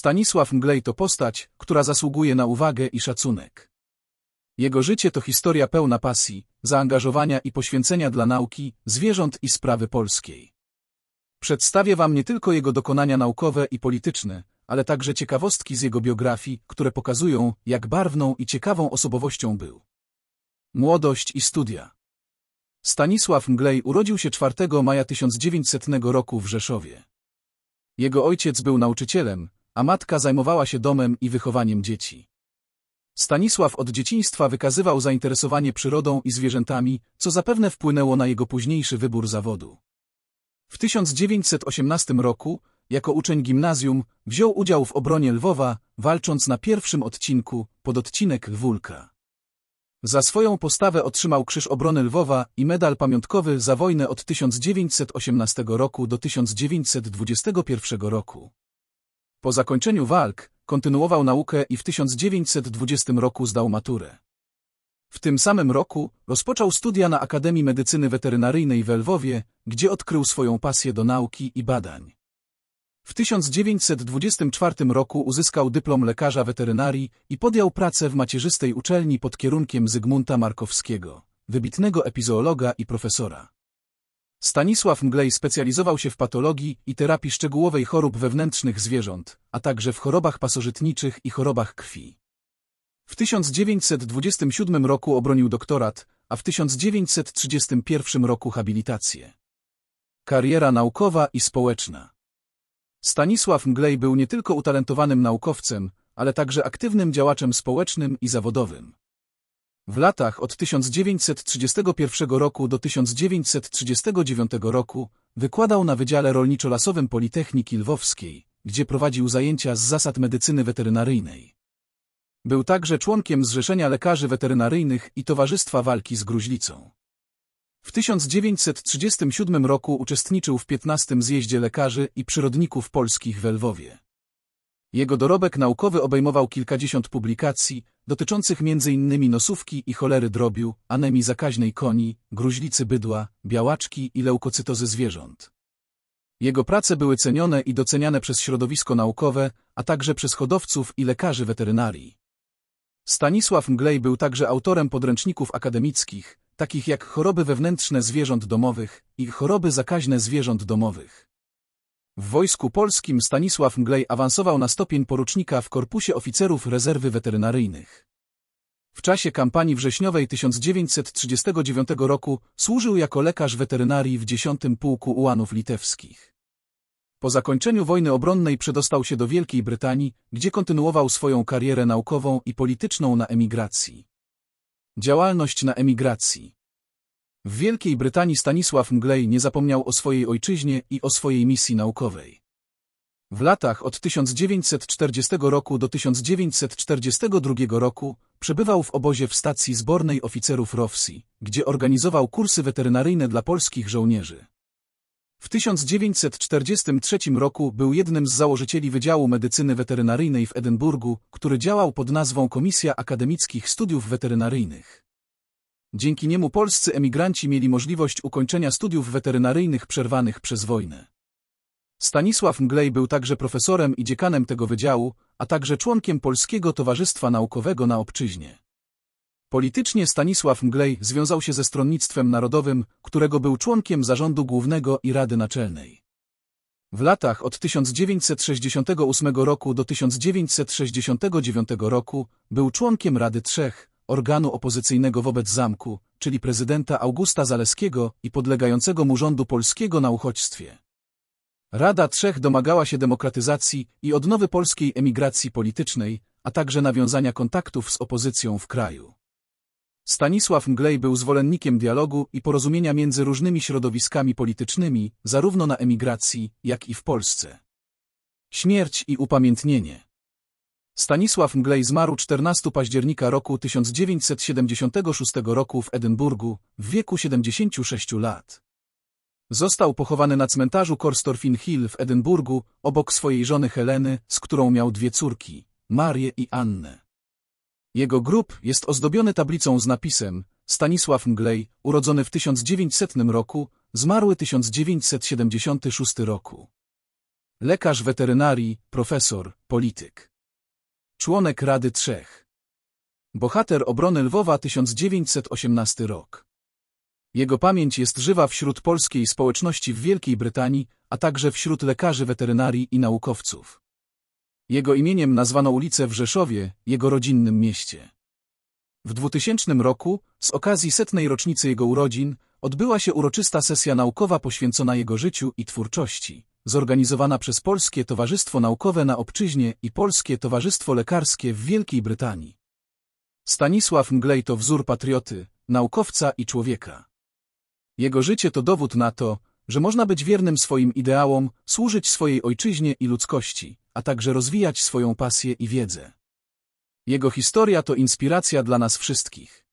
Stanisław Mglej to postać, która zasługuje na uwagę i szacunek. Jego życie to historia pełna pasji, zaangażowania i poświęcenia dla nauki, zwierząt i sprawy polskiej. Przedstawię Wam nie tylko jego dokonania naukowe i polityczne, ale także ciekawostki z jego biografii, które pokazują, jak barwną i ciekawą osobowością był. Młodość i studia Stanisław Mglej urodził się 4 maja 1900 roku w Rzeszowie. Jego ojciec był nauczycielem, a matka zajmowała się domem i wychowaniem dzieci. Stanisław od dzieciństwa wykazywał zainteresowanie przyrodą i zwierzętami, co zapewne wpłynęło na jego późniejszy wybór zawodu. W 1918 roku, jako uczeń gimnazjum, wziął udział w obronie Lwowa, walcząc na pierwszym odcinku, pod odcinek Lwulka. Za swoją postawę otrzymał Krzyż Obrony Lwowa i medal pamiątkowy za wojnę od 1918 roku do 1921 roku. Po zakończeniu walk kontynuował naukę i w 1920 roku zdał maturę. W tym samym roku rozpoczął studia na Akademii Medycyny Weterynaryjnej w Lwowie, gdzie odkrył swoją pasję do nauki i badań. W 1924 roku uzyskał dyplom lekarza weterynarii i podjął pracę w macierzystej uczelni pod kierunkiem Zygmunta Markowskiego, wybitnego epizoologa i profesora. Stanisław Mglej specjalizował się w patologii i terapii szczegółowej chorób wewnętrznych zwierząt, a także w chorobach pasożytniczych i chorobach krwi. W 1927 roku obronił doktorat, a w 1931 roku habilitację. Kariera naukowa i społeczna Stanisław Mglej był nie tylko utalentowanym naukowcem, ale także aktywnym działaczem społecznym i zawodowym. W latach od 1931 roku do 1939 roku wykładał na Wydziale Rolniczo-Lasowym Politechniki Lwowskiej, gdzie prowadził zajęcia z zasad medycyny weterynaryjnej. Był także członkiem Zrzeszenia Lekarzy Weterynaryjnych i Towarzystwa Walki z Gruźlicą. W 1937 roku uczestniczył w 15 Zjeździe Lekarzy i Przyrodników Polskich w Lwowie. Jego dorobek naukowy obejmował kilkadziesiąt publikacji, dotyczących m.in. nosówki i cholery drobiu, anemii zakaźnej koni, gruźlicy bydła, białaczki i leukocytozy zwierząt. Jego prace były cenione i doceniane przez środowisko naukowe, a także przez hodowców i lekarzy weterynarii. Stanisław Mglej był także autorem podręczników akademickich, takich jak choroby wewnętrzne zwierząt domowych i choroby zakaźne zwierząt domowych. W Wojsku Polskim Stanisław Mglej awansował na stopień porucznika w Korpusie Oficerów Rezerwy Weterynaryjnych. W czasie kampanii wrześniowej 1939 roku służył jako lekarz weterynarii w X Pułku Ułanów Litewskich. Po zakończeniu wojny obronnej przedostał się do Wielkiej Brytanii, gdzie kontynuował swoją karierę naukową i polityczną na emigracji. Działalność na emigracji w Wielkiej Brytanii Stanisław Mglej nie zapomniał o swojej ojczyźnie i o swojej misji naukowej. W latach od 1940 roku do 1942 roku przebywał w obozie w stacji zbornej oficerów ROWSI, gdzie organizował kursy weterynaryjne dla polskich żołnierzy. W 1943 roku był jednym z założycieli Wydziału Medycyny Weterynaryjnej w Edynburgu, który działał pod nazwą Komisja Akademickich Studiów Weterynaryjnych. Dzięki niemu polscy emigranci mieli możliwość ukończenia studiów weterynaryjnych przerwanych przez wojnę. Stanisław Mglej był także profesorem i dziekanem tego wydziału, a także członkiem Polskiego Towarzystwa Naukowego na obczyźnie. Politycznie Stanisław Mglej związał się ze Stronnictwem Narodowym, którego był członkiem Zarządu Głównego i Rady Naczelnej. W latach od 1968 roku do 1969 roku był członkiem Rady Trzech, organu opozycyjnego wobec zamku, czyli prezydenta Augusta Zaleskiego i podlegającego mu rządu polskiego na uchodźstwie. Rada Trzech domagała się demokratyzacji i odnowy polskiej emigracji politycznej, a także nawiązania kontaktów z opozycją w kraju. Stanisław Mglej był zwolennikiem dialogu i porozumienia między różnymi środowiskami politycznymi, zarówno na emigracji, jak i w Polsce. Śmierć i upamiętnienie Stanisław Mglej zmarł 14 października roku 1976 roku w Edynburgu w wieku 76 lat. Został pochowany na cmentarzu Corstorfin Hill w Edynburgu obok swojej żony Heleny, z którą miał dwie córki, Marię i Annę. Jego grób jest ozdobiony tablicą z napisem Stanisław Mglej, urodzony w 1900 roku, zmarły 1976 roku. Lekarz weterynarii, profesor, polityk. Członek Rady Trzech. Bohater obrony Lwowa 1918 rok. Jego pamięć jest żywa wśród polskiej społeczności w Wielkiej Brytanii, a także wśród lekarzy weterynarii i naukowców. Jego imieniem nazwano ulicę w Rzeszowie, jego rodzinnym mieście. W 2000 roku, z okazji setnej rocznicy jego urodzin, odbyła się uroczysta sesja naukowa poświęcona jego życiu i twórczości zorganizowana przez Polskie Towarzystwo Naukowe na Obczyźnie i Polskie Towarzystwo Lekarskie w Wielkiej Brytanii. Stanisław Mglej to wzór patrioty, naukowca i człowieka. Jego życie to dowód na to, że można być wiernym swoim ideałom, służyć swojej ojczyźnie i ludzkości, a także rozwijać swoją pasję i wiedzę. Jego historia to inspiracja dla nas wszystkich.